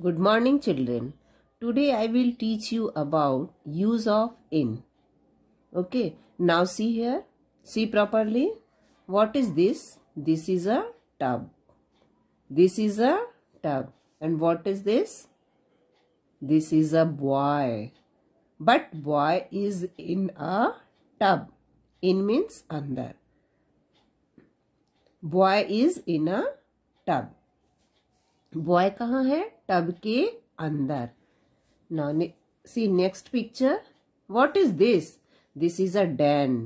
Good morning children. Today I will teach you about use of in. Okay. Now see here. See properly. What is this? This is a tub. This is a tub. And what is this? This is a boy. But boy is in a tub. In means under. Boy is in a tub. Boy कहाँ है tub के अंदर now see next picture what is this this is a den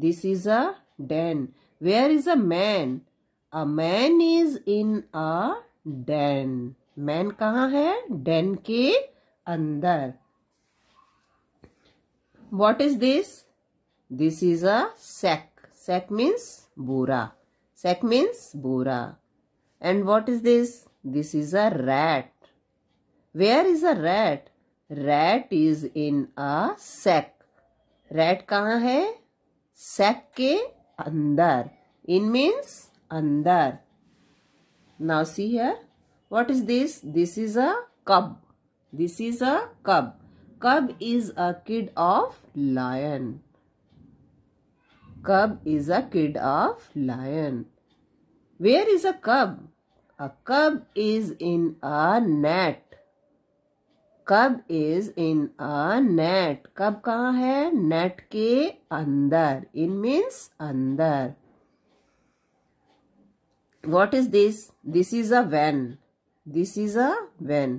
this is a den where is a man a man is in a den man कहाँ है den के अंदर what is this this is a sack sack means बोरा sack means बोरा and what is this This is a rat. Where is a rat? Rat is in a sack. Rat kahan hai Sack ke andar In means andar Now see here. What is this? This is a cub. This is a cub. Cub is a kid of lion. Cub is a kid of lion. Where is a cub? A cub is in a net. Cub is in a net. Cub कहाँ है Net के अंदर. In means अंदर. What is this? This is a van. This is a van.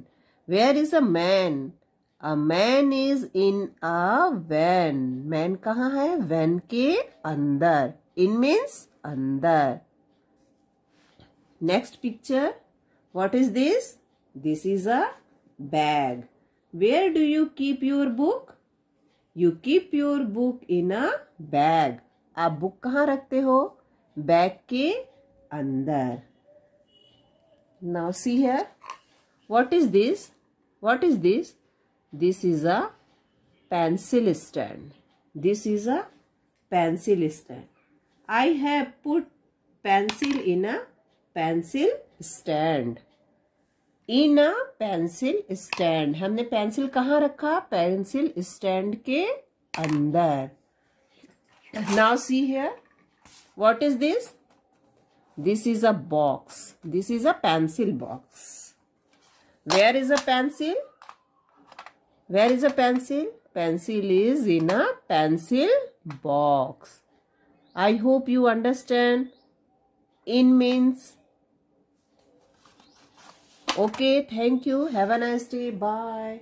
Where is a man? A man is in a van. Man कहाँ है Van के अंदर. In means अंदर. Next picture. What is this? This is a bag. Where do you keep your book? You keep your book in a bag. aap book kahan rakhte ho bag ke andar now see here what is this what is this this is a pencil stand. This is a pencil stand. I have put pencil in a pencil stand in a pencil stand हमने pencil कहाँ रखा pencil stand के अंदर now see here what is this this is a box this is a pencil box where is a pencil where is a pencil pencil is in a pencil box I hope you understand in means Okay, thank you. Have a nice day. Bye.